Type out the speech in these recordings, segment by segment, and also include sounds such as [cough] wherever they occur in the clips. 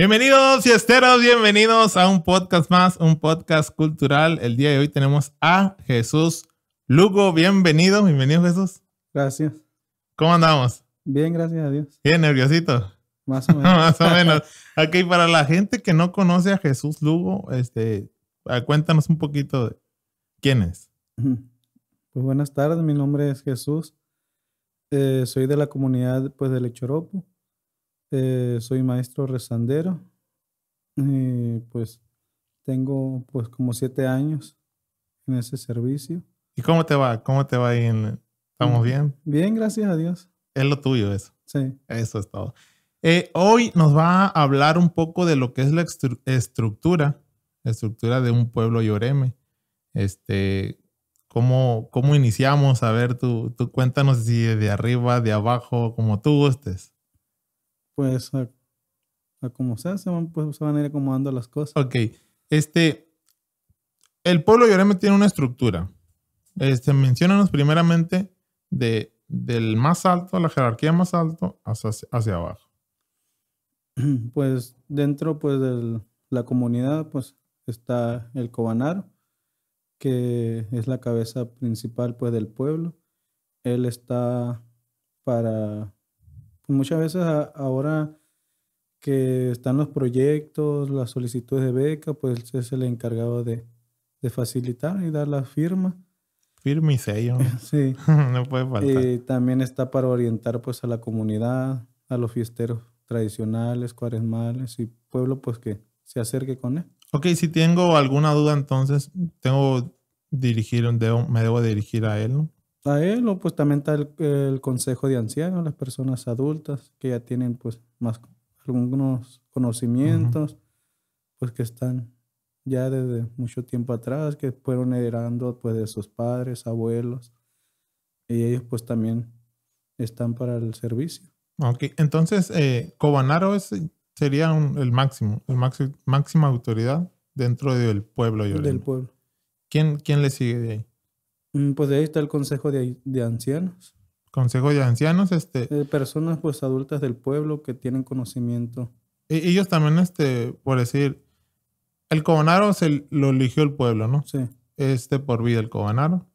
Bienvenidos fiesteros, bienvenidos a un podcast más, un podcast cultural. El día de hoy tenemos a Jesús Lugo. Bienvenido, bienvenido Jesús. Gracias. ¿Cómo andamos? Bien, gracias a Dios. Bien, nerviosito. Más o [laughs] menos. más o menos. [laughs] Ok, para la gente que no conoce a Jesús Lugo, este, cuéntanos un poquito de quién es. Pues buenas tardes, mi nombre es Jesús. Eh, soy de la comunidad pues, de Lechoropo eh, soy maestro rezandero. Eh, pues tengo pues como siete años en ese servicio. ¿Y cómo te va? ¿Cómo te va ahí? ¿Estamos mm, bien? Bien, gracias a Dios. Es lo tuyo eso. Sí. Eso es todo. Eh, hoy nos va a hablar un poco de lo que es la estructura, la estructura de un pueblo yoreme. Este, cómo, cómo iniciamos, a ver, tú, tú cuéntanos si de arriba, de abajo, como tú gustes pues a, como sea, se van, pues, se van a ir acomodando las cosas. Ok, este, el pueblo Yoreme tiene una estructura. Este, menciónanos primeramente de, del más alto, la jerarquía más alto, hacia, abajo. [clears throat] Pues dentro pues, de la comunidad pues, está el cobanar, que es la cabeza principal pues, del pueblo. Él está para muchas veces ahora que están los proyectos, las solicitudes de beca, pues es el encargado de, facilitar y dar la firma. Firma y sello. [laughs] Sí. [laughs] no puede faltar. Y eh, también está para orientar pues a la comunidad, a los fiesteros tradicionales, cuaresmales y pueblo pues que se acerque con él. Ok, si tengo alguna duda entonces, tengo dirigir, me debo dirigir a él, a él o pues también está el, consejo de ancianos, las personas adultas que ya tienen pues más algunos conocimientos, pues que están ya desde mucho tiempo atrás, que fueron heredando pues de sus padres, abuelos, y ellos pues también están para el servicio. Ok, entonces eh, Cobanaro sería el máximo, el máximo, máxima autoridad dentro del pueblo. del pueblo. ¿Quién le sigue de ahí? Mm, pues de ahí está el consejo de, ancianos. Consejo de ancianos, este. personas pues adultas del pueblo que tienen conocimiento. Y ellos también, este, por decir, el cobanaro se lo eligió el pueblo, ¿no? Sí. Este por vida el cobanaro.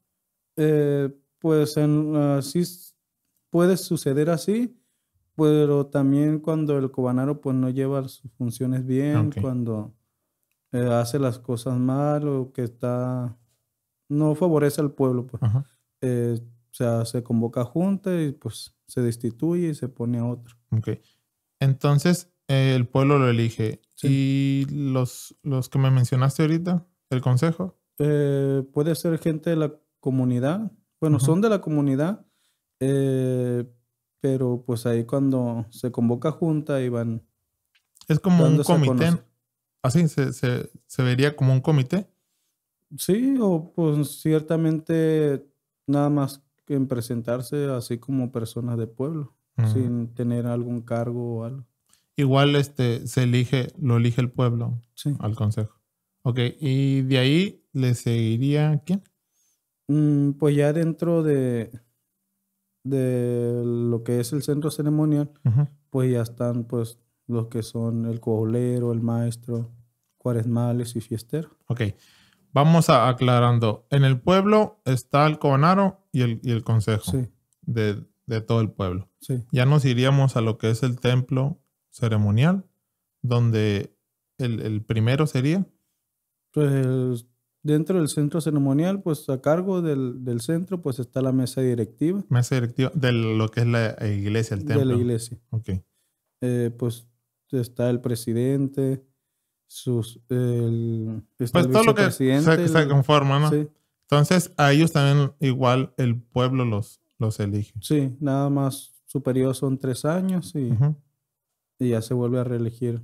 Eh, pues en, así puede suceder así, pero también cuando el cobanaro pues no lleva sus funciones bien, cuando eh, hace las cosas mal o que está no favorece al pueblo. Pues. Eh, o sea, se convoca junta y pues se destituye y se pone a otro. Ok. Entonces, eh, el pueblo lo elige. ¿Y los, los que me mencionaste ahorita, el consejo? Eh, puede ser gente de la comunidad. Bueno, son de la comunidad, pero pues ahí cuando se convoca junta y van... Es como un comité. Así ah, se vería como un comité. Sí, o pues ciertamente nada más que en presentarse así como personas de pueblo, sin tener algún cargo o algo. Igual este se elige, lo elige el pueblo al consejo. Ok, y de ahí le seguiría quién? Mm, pues ya dentro de, de lo que es el centro ceremonial, pues ya están pues los que son el coholero, el maestro, cuaresmales y fiestero. Ok, Vamos aclarando. En el pueblo está el cobanaro y el, consejo de, todo el pueblo. Sí. Ya nos iríamos a lo que es el templo ceremonial, donde el, primero sería. Pues dentro del centro ceremonial, pues a cargo del, centro, pues está la mesa directiva. Mesa directiva de lo que es la iglesia, el templo. De la iglesia. Ok. Eh, pues está el presidente, sus el, pues todo lo que se, conforma, ¿no? Entonces a ellos también igual el pueblo los, los elige. Sí, nada más su son tres años y, y ya se vuelve a reelegir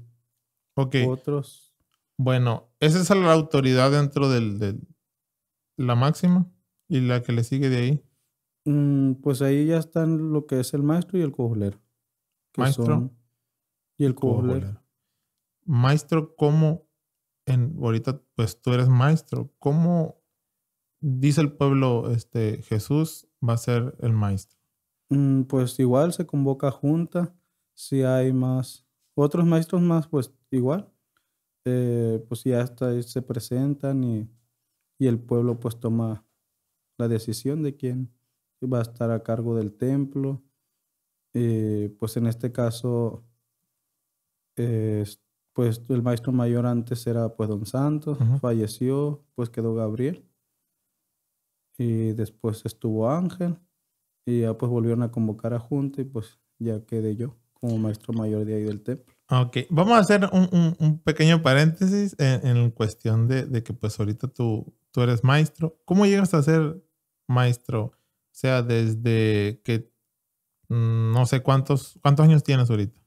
okay. otros. Bueno, esa es la autoridad dentro del, la máxima y la que le sigue de ahí. Mm, pues ahí ya están lo que es el maestro y el cojolero. Maestro y el cojolero maestro, ¿cómo? En, ahorita, pues tú eres maestro. ¿Cómo dice el pueblo, este, Jesús va a ser el maestro? Mm, pues igual se convoca junta. Si hay más, otros maestros más, pues igual. Eh, pues ya hasta ahí se presentan y, el pueblo pues toma la decisión de quién va a estar a cargo del templo. Eh, pues en este caso, eh, pues el maestro mayor antes era pues don Santos, falleció, pues quedó Gabriel y después estuvo Ángel y ya pues volvieron a convocar a Junta y pues ya quedé yo como maestro mayor de ahí del templo. Ah, ok, vamos a hacer un, pequeño paréntesis en, cuestión de, de, que pues ahorita tú, tú eres maestro. ¿Cómo llegas a ser maestro? O sea, desde que mm, no sé cuántos, cuántos años tienes ahorita.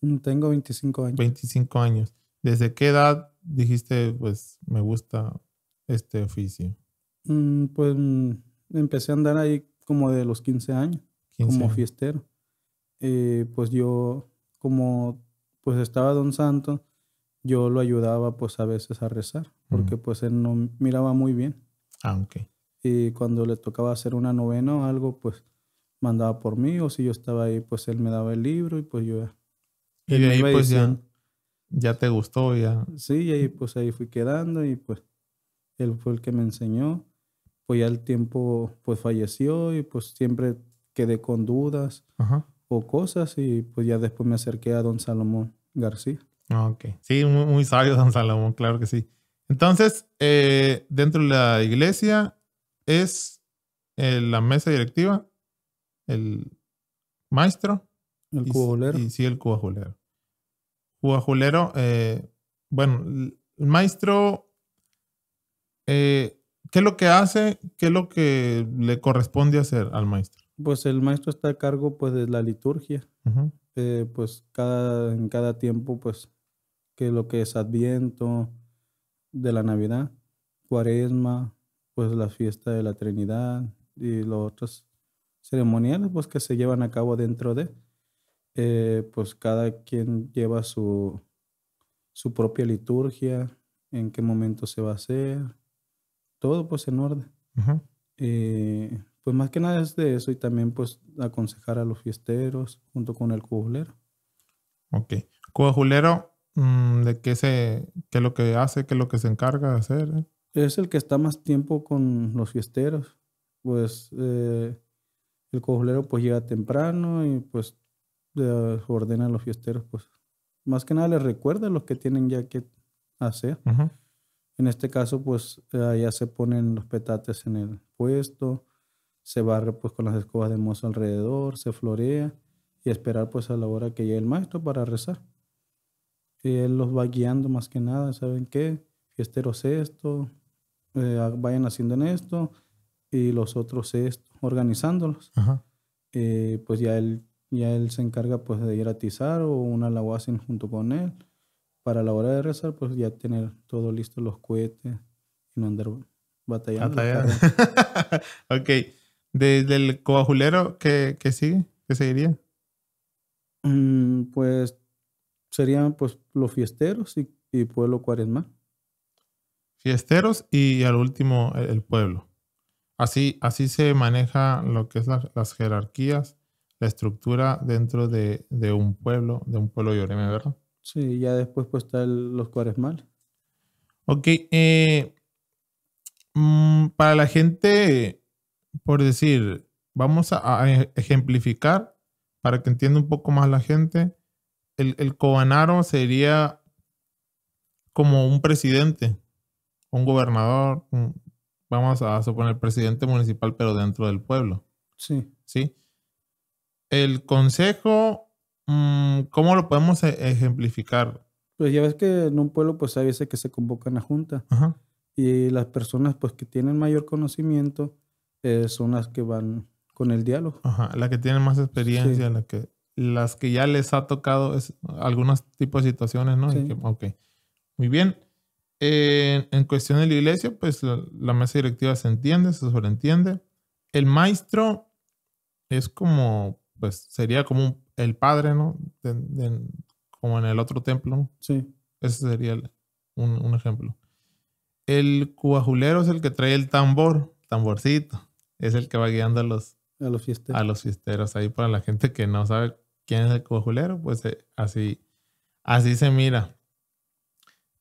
Mm, tengo 25 años. 25 años. ¿Desde qué edad dijiste, pues, me gusta este oficio? Mm, pues mm, empecé a andar ahí como de los 15 años, como fiestero. Eh, pues yo, como pues estaba Don Santo, yo lo ayudaba pues a veces a rezar, porque pues él no miraba muy bien. Ah, ok. Y cuando le tocaba hacer una novena o algo, pues mandaba por mí, o si yo estaba ahí, pues él me daba el libro y pues yo y de ahí pues ya, te gustó, ya. Sí, y pues ahí fui quedando y pues él fue el que me enseñó. Pues ya el tiempo pues falleció y pues siempre quedé con dudas o cosas y pues ya después me acerqué a don Salomón García. Ah, ok, sí, muy, muy sabio don Salomón, claro que sí. Entonces, eh, dentro de la iglesia es eh, la mesa directiva, el maestro. El y, Y sí, el cuajolero. Guajulero. Eh, bueno, el maestro, eh, ¿qué es lo que hace? ¿Qué es lo que le corresponde hacer al maestro? Pues el maestro está a cargo pues de la liturgia. Eh, pues cada, en cada tiempo, pues, que lo que es Adviento, de la Navidad, Cuaresma, pues la fiesta de la Trinidad y los otros ceremoniales pues que se llevan a cabo dentro de. Eh, pues cada quien lleva su, su propia liturgia, en qué momento se va a hacer, todo pues en orden. Eh, pues más que nada es de eso y también pues aconsejar a los fiesteros junto con el cuajulero. Ok. Cubajulero, mm, ¿de qué, se, qué es lo que hace, qué es lo que se encarga de hacer? Es el que está más tiempo con los fiesteros. Pues eh, el cubajulero pues llega temprano y pues ordena los fiesteros, pues más que nada les recuerda los que tienen ya que hacer. En este caso, pues allá ya se ponen los petates en el puesto, se barre pues con las escobas de mozo alrededor, se florea y esperar pues a la hora que llegue el maestro para rezar. él los va guiando más que nada, ¿saben qué? Fiesteros esto, eh, vayan haciendo en esto y los otros esto, organizándolos. Eh, pues ya él ya él se encarga pues de ir a tizar o una laguacin junto con él. Para la hora de rezar, pues ya tener todo listo, los cohetes y no andar batallando. [laughs] ok. ¿Desde el coajulero que sigue? ¿Qué seguiría? Mm, pues serían pues los fiesteros y, pueblo cuaresma. Fiesteros y al último el, pueblo. Así, así se maneja lo que es las jerarquías la estructura dentro de, de un pueblo, de un pueblo lloreme, ¿verdad? Sí, ya después pues están los cuaresmales. Ok, eh, mm, para la gente, por decir, vamos a, ejemplificar para que entienda un poco más la gente. El, el cobanaro sería como un presidente, un gobernador, vamos a suponer presidente municipal, pero dentro del pueblo. Sí. Sí. El consejo, mm, ¿cómo lo podemos e-, ejemplificar? Pues ya ves que en un pueblo pues hay veces que se convocan a junta y las personas pues que tienen mayor conocimiento eh, son las que van con el diálogo. Ajá, la que tienen más experiencia, que, las que ya les ha tocado es, algunos tipos de situaciones, ¿no? ok, muy bien. en cuestión de la iglesia, pues la, mesa directiva se entiende, se sobreentiende. El maestro es como pues sería como el padre, ¿no? como en el otro templo. Sí. Ese sería un, ejemplo. El cuajulero es el que trae el tambor, tamborcito. Es el que va guiando a los, a los fiesteros. A los fiesteros. Ahí para la gente que no sabe quién es el cuajulero, pues eh, así, así se mira.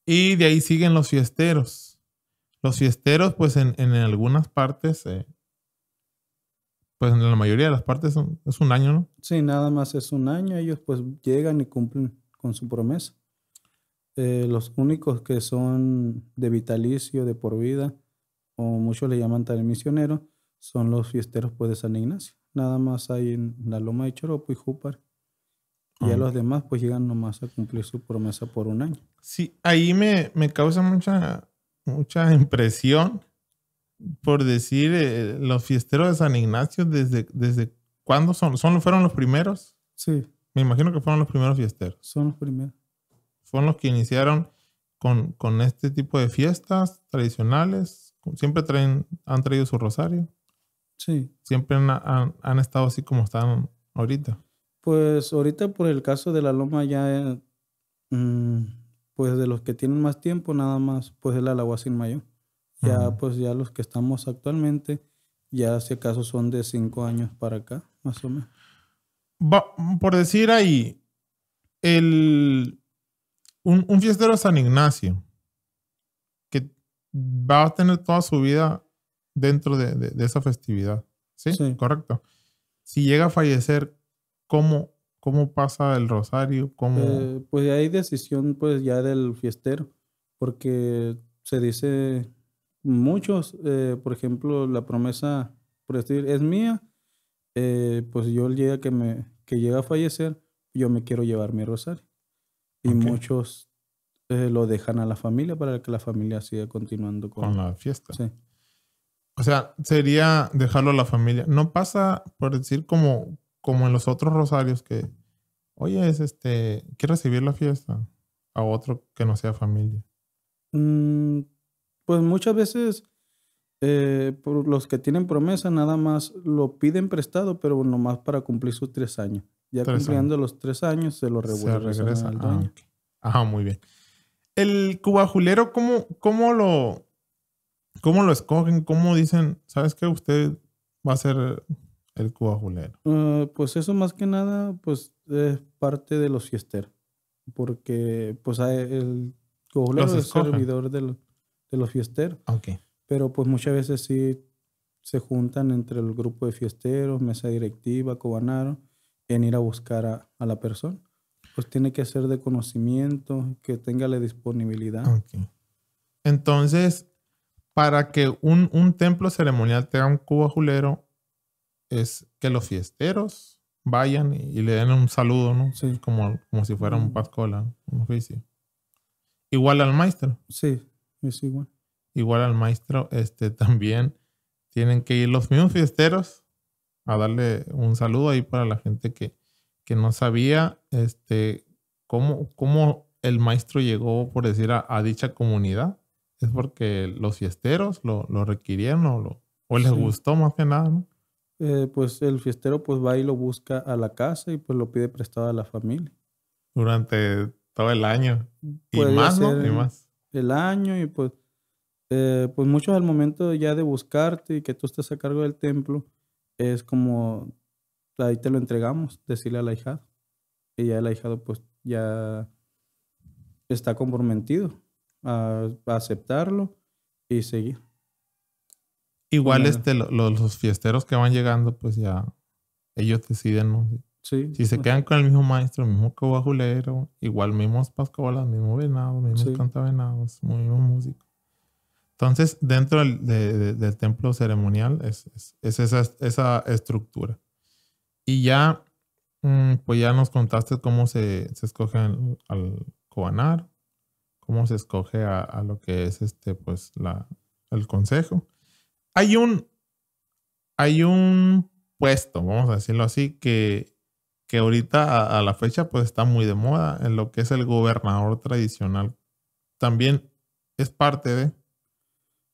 Y de ahí siguen los fiesteros. Los fiesteros, pues en, algunas partes eh, pues en la mayoría de las partes es un año, ¿no? Sí, nada más es un año. Ellos pues llegan y cumplen con su promesa. Eh, los únicos que son de vitalicio, de por vida, o muchos le llaman tal misionero, son los fiesteros pues de San Ignacio. Nada más hay en la Loma de Choropo y Júpar. Y a los demás pues llegan nomás a cumplir su promesa por un año. Sí, ahí me, me causa mucha, mucha [laughs] impresión por decir, eh, los fiesteros de San Ignacio, ¿desde, desde cuándo son? son? ¿Fueron los primeros? Sí. Me imagino que fueron los primeros fiesteros. Son los primeros. Fueron los que iniciaron con, este tipo de fiestas tradicionales. Siempre traen, han traído su rosario. Sí. Siempre han, estado así como están ahorita. Pues ahorita por el caso de la loma ya, mm, pues de los que tienen más tiempo, nada más, pues el alaguacín mayor. Ya, pues ya los que estamos actualmente, ya si acaso son de cinco años para acá, más o menos. por decir ahí, el, un, fiestero de San Ignacio, que va a tener toda su vida dentro de, esa festividad. ¿Sí? Correcto. Si llega a fallecer, ¿cómo, cómo pasa el rosario? ¿Cómo... Eh, pues hay decisión pues ya del fiestero, porque se dice muchos, eh, por ejemplo, la promesa, por decir, es mía, eh, pues yo el día que, me, llega a fallecer, yo me quiero llevar mi rosario. Y muchos eh, lo dejan a la familia para que la familia siga continuando con, la fiesta. O sea, sería dejarlo a la familia. No pasa, por decir, como, como en los otros rosarios que, oye, es este, quiero recibir la fiesta a otro que no sea familia. Mm, pues muchas veces eh, por los que tienen promesa nada más lo piden prestado, pero nomás para cumplir sus tres años. Ya cumpliendo los tres años se lo revuelve. regresa. Al ah, dueño. Ajá, muy bien. El cubajulero, ¿cómo, cómo, lo, ¿cómo lo escogen? ¿Cómo dicen, sabes que usted va a ser el cubajulero? Eh, pues eso más que nada, pues es parte de los fiesteros. Porque pues el cubajulero es servidor de los de los fiesteros. Okay. Pero pues muchas veces sí se juntan entre el grupo de fiesteros, mesa directiva, cobanaro, en ir a buscar a, la persona. Pues tiene que ser de conocimiento, que tenga la disponibilidad. Entonces, para que un, templo ceremonial tenga un cubo es que los fiesteros vayan y, le den un saludo, ¿no? Sí. Como, como si fuera un mm. pascola, un oficio. Igual al maestro. Sí, es igual. Igual al maestro, este [laughs] también tienen que ir los mismos fiesteros a darle un saludo ahí para la gente que, no sabía este, cómo, el maestro llegó, por decir, a, dicha comunidad. Es porque los fiesteros lo, lo requirieron o, lo, les gustó más que nada, eh, pues el fiestero pues va y lo busca a la casa y pues lo pide prestado a la familia. Durante todo el año. Y más, Y más el año y pues, eh, pues muchos al momento ya de buscarte y que tú estés a cargo del templo, es como ahí te lo entregamos, decirle al ahijado. Y ya el ahijado pues ya está comprometido a, aceptarlo y seguir. Igual este, los fiesteros que van llegando, pues ya ellos deciden, ¿no? si se quedan con el mismo maestro, el mismo cobajulero, igual mismos pascobolas, mismo venado, mismos sí. cantavenados, mismo músico. Entonces, dentro del, del templo ceremonial es, es, esa, esa, estructura. Y ya, mm, pues ya nos contaste cómo se, se escoge al, al cobanar, cómo se escoge a, a, lo que es este, pues, la, el consejo. Hay un, hay un puesto, vamos a decirlo así, que que ahorita a, la fecha pues está muy de moda en lo que es el gobernador tradicional. También es parte de...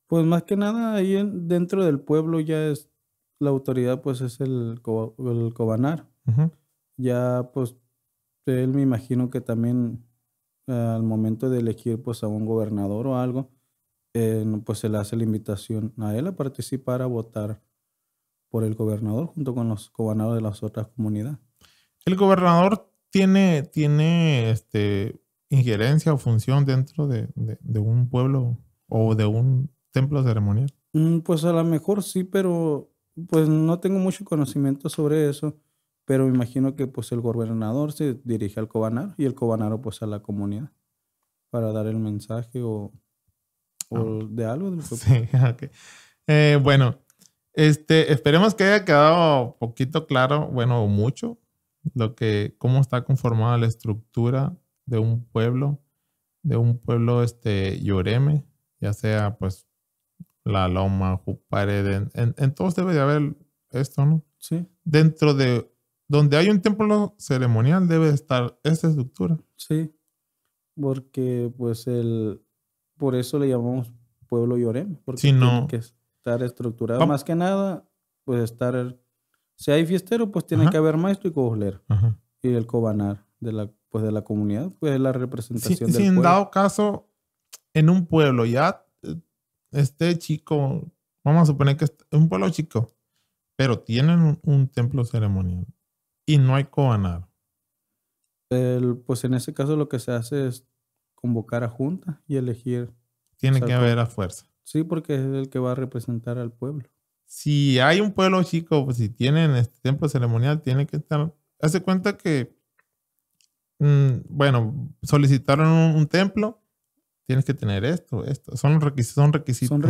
Pues más que nada ahí dentro del pueblo ya es la autoridad pues es el, el cobanar. Ya pues él me imagino que también al momento de elegir pues a un gobernador o algo, pues se le hace la invitación a él a participar, a votar por el gobernador junto con los cobanados de las otras comunidades. El gobernador tiene, tiene este, injerencia o función dentro de, un pueblo o de un templo ceremonial. Mm, pues a lo mejor sí, pero pues no tengo mucho conocimiento sobre eso, pero me imagino que pues el gobernador se dirige al cobanar y el cobanaro pues a la comunidad para dar el mensaje o, ah. de algo del Sí, [laughs] eh, bueno, este, esperemos que haya quedado poquito claro, bueno, mucho, lo que, cómo está conformada la estructura de un pueblo, de un pueblo este, yoreme, ya sea pues la loma, pared en, todos debe de haber esto, ¿no? Sí. Dentro de donde hay un templo ceremonial debe estar esta estructura. Sí, porque pues el, por eso le llamamos pueblo yoreme, porque tiene que estar estructurado. más que nada, pues estar si hay fiestero, pues tiene que haber maestro y cobolero. Y el cobanar de la, pues, de la comunidad, pues es la representación del si en dado caso, en un pueblo ya eh, este chico, vamos a suponer que es un pueblo chico, pero tienen un, templo ceremonial y no hay cobanar. pues en ese caso lo que se hace es convocar a junta y elegir. Tiene pues, que haber a fuerza. Sí, porque es el que va a representar al pueblo si hay un pueblo chico, pues si tienen este templo ceremonial, tiene que estar. Hace cuenta que, mm, bueno, solicitaron un, templo, tienes que tener esto, esto. Son requisitos. Son requisitos.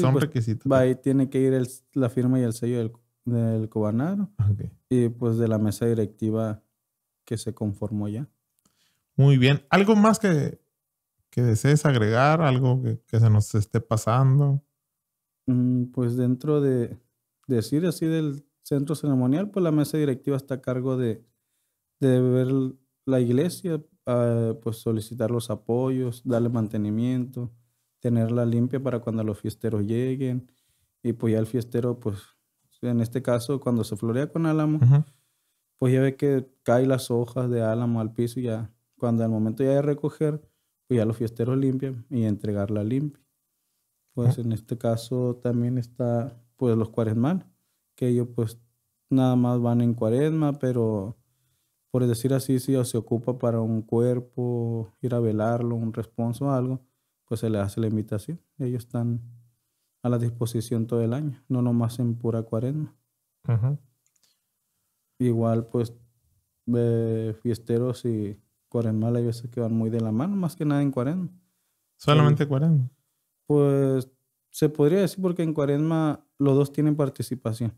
Son requisitos. Pues, tiene que ir la firma y el sello del, del ah, Y pues de la mesa directiva que se conformó ya. Muy bien. ¿Algo más que, desees agregar? ¿Algo que se nos esté pasando? Mm, pues dentro de decir así del centro ceremonial, pues la mesa directiva está a cargo de, de ver la iglesia, ah, pues solicitar los apoyos, darle mantenimiento, tenerla limpia para cuando los fiesteros lleguen y pues ya el fiestero, pues en este caso cuando se florea con álamo, pues ya ve que caen las hojas de álamo al piso y ya cuando al momento ya de recoger, pues ya los fiesteros limpian y entregarla limpia. Pues en este caso también está pues los cuaresmal, que ellos pues nada más van en cuaresma, pero por decir así, si se ocupa para un cuerpo, ir a velarlo, un responso o algo, pues se le hace la invitación. Ellos están a la disposición todo el año, no nomás en pura cuaresma. Igual, pues, fiesteros y cuaresmal hay veces que van muy de la mano, más que nada en cuaresma. ¿Solamente cuaresma? Pues se podría decir porque en cuaresma los dos tienen participación.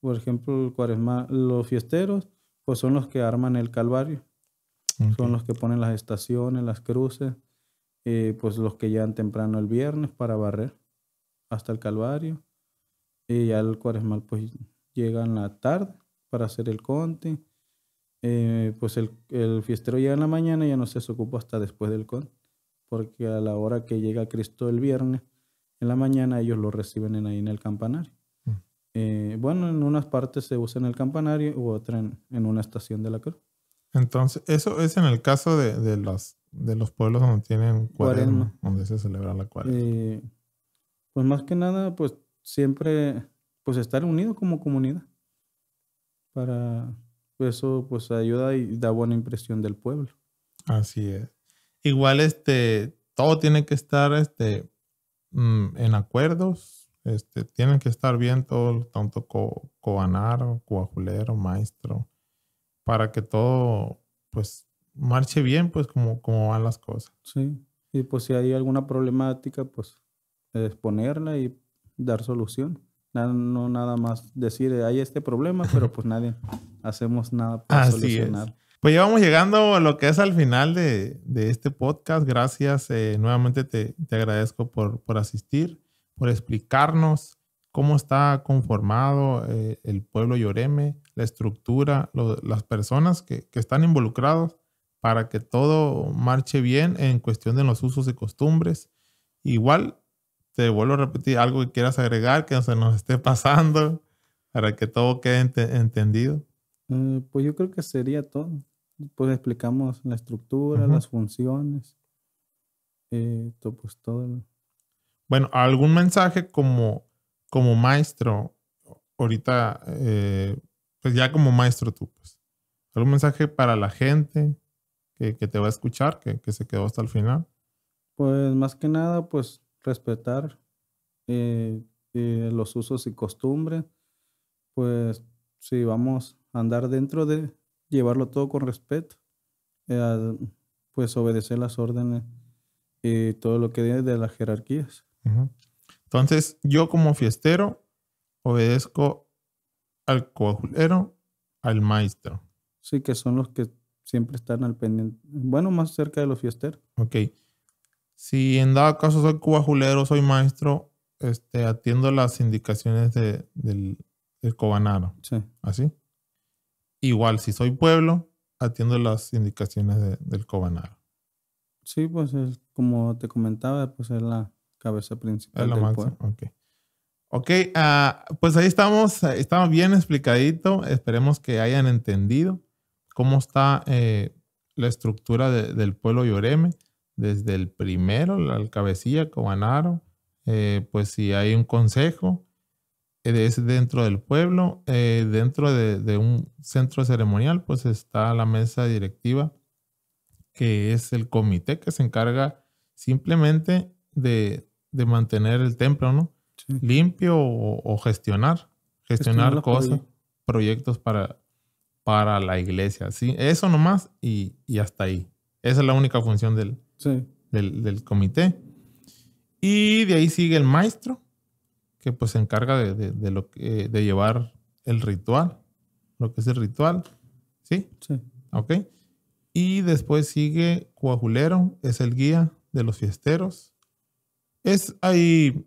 Por ejemplo, el cuaresma, los fiesteros, pues son los que arman el calvario. Son los que ponen las estaciones, las cruces, eh, pues los que llegan temprano el viernes para barrer hasta el calvario. Y ya el cuaresmal pues llega en la tarde para hacer el conte. Eh, pues el, el, fiestero llega en la mañana y ya no se ocupa hasta después del conte porque a la hora que llega Cristo el viernes, en la mañana ellos lo reciben ahí en el campanario. Mm. Eh, bueno, en unas partes se usa en el campanario u otra en, una estación de la cruz. Entonces, eso es en el caso de, los, de los pueblos donde tienen cuaresma, se celebra la cuaresma. Eh, pues más que nada, pues siempre, pues estar unido como comunidad. Para eso, pues ayuda y da buena impresión del pueblo. Así es igual este, todo tiene que estar este, mm, en acuerdos, este, tienen que estar bien todo, tanto co coanaro, coajulero, maestro, para que todo, pues, marche bien, pues, como, van las cosas. Sí, y pues si hay alguna problemática, pues, exponerla y dar solución. No, nada más decir, hay este problema, pero pues nadie [laughs] hacemos nada para solucionar. Pues ya vamos llegando a lo que es al final de, este podcast. Gracias. Eh, nuevamente te, agradezco por, por, asistir, por explicarnos cómo está conformado eh, el pueblo Lloreme, la estructura, las personas que, están involucrados para que todo marche bien en cuestión de los usos y costumbres. Igual, te vuelvo a repetir algo que quieras agregar que se nos esté pasando para que todo quede entendido. Eh, pues yo creo que sería todo. Pues explicamos la estructura, las funciones, eh, todo, pues todo. Bueno, algún mensaje como, como maestro, ahorita, eh, pues ya como maestro tú, pues. ¿Algún mensaje para la gente que, te va a escuchar, que, se quedó hasta el final? Pues más que nada, pues respetar los usos y costumbres, pues si vamos a andar dentro de llevarlo todo con respeto, eh, pues obedecer las órdenes y todo lo que viene de las jerarquías. Entonces, yo como fiestero obedezco al cuajulero, al maestro. Sí, que son los que siempre están al pendiente. Bueno, más cerca de los fiesteros. Ok. Si en dado caso soy cuajulero, soy maestro, este, atiendo las indicaciones de, del, el cobanaro. Sí. Así. Igual, si soy pueblo, atiendo las indicaciones del cobanaro. Sí, pues es, como te comentaba, pues es la cabeza principal. la ok. Ok, ah, pues ahí estamos, Está bien explicadito. Esperemos que hayan entendido cómo está eh, la estructura del pueblo Lloreme, desde el primero, la cabecilla, Cobanaro, eh, pues si hay un consejo, eh, es dentro del pueblo, eh, dentro de, un centro ceremonial, pues está la mesa directiva, que es el comité que se encarga simplemente de, mantener el templo, ¿no? Limpio o, gestionar, gestionar, cosas, proyectos para, para la iglesia, ¿sí? Eso nomás y, hasta ahí. Esa es la única función del, del comité. Y de ahí sigue el maestro, pues se encarga de, lo de llevar el ritual, lo que es el ritual, ¿sí? Sí. Ok. Y después sigue Coajulero, es el guía de los fiesteros. Es ahí,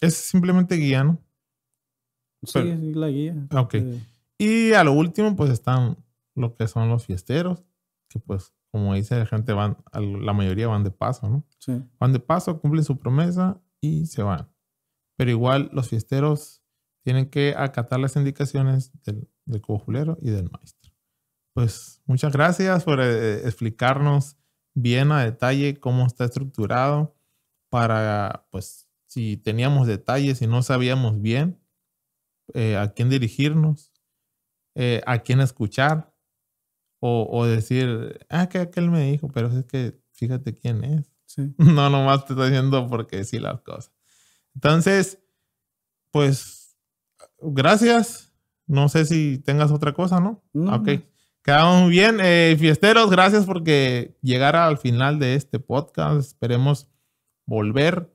es simplemente guía, ¿no? Sí, es la guía. Ah, ok. Y a lo último, pues están lo que son los fiesteros, que pues, como dice la gente, van, la mayoría van de paso, ¿no? Sí. Van de paso, cumplen su promesa y se van. Pero igual los fiesteros tienen que acatar las indicaciones del, del cojulero y del maestro. Pues muchas gracias por eh, explicarnos bien a detalle cómo está estructurado para, pues, si teníamos detalles y no sabíamos bien eh, a quién dirigirnos, eh, a quién escuchar o, decir, ah, que aquel me dijo, pero es que fíjate quién es. [laughs] No, nomás te estoy diciendo porque sí las cosas. Entonces, pues, gracias. No sé si tengas otra cosa, ¿no? ok. Quedamos bien. Eh, fiesteros, gracias porque llegar al final de este podcast. Esperemos volver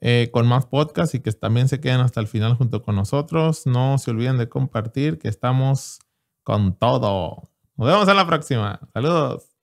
eh, con más podcasts y que también se queden hasta el final junto con nosotros. No se olviden de compartir que estamos con todo. Nos vemos en la próxima. Saludos.